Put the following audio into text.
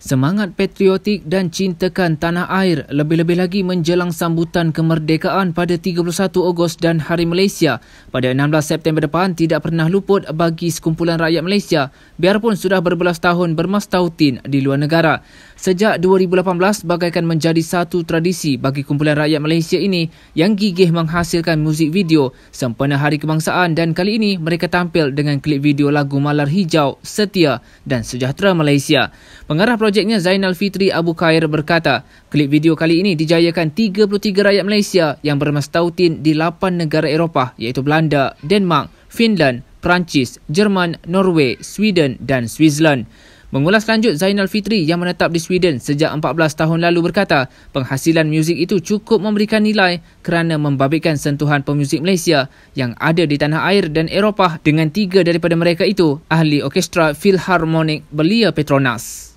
Semangat patriotik dan cintakan tanah air lebih-lebih lagi menjelang sambutan kemerdekaan pada 31 Ogos dan Hari Malaysia pada 16 September depan tidak pernah luput bagi sekumpulan rakyat Malaysia biarpun sudah berbelas tahun bermastautin di luar negara. Sejak 2018 bagaikan menjadi satu tradisi bagi kumpulan rakyat Malaysia ini yang gigih menghasilkan muzik video sempena Hari Kebangsaan dan kali ini mereka tampil dengan klip video lagu Malar Hijau, Setia dan Sejahtera Malaysia. Pengarah projeknya Zainal Fitri Abu Khair berkata, klip video kali ini dijayakan 33 rakyat Malaysia yang bermastautin di 8 negara Eropah iaitu Belanda, Denmark, Finland, Perancis, Jerman, Norway, Sweden dan Switzerland. Mengulas lanjut Zainal Fitri yang menetap di Sweden sejak 14 tahun lalu berkata, penghasilan muzik itu cukup memberikan nilai kerana membabitkan sentuhan pemuzik Malaysia yang ada di tanah air dan Eropah dengan tiga daripada mereka itu, ahli orkestra Philharmonic Belia Petronas.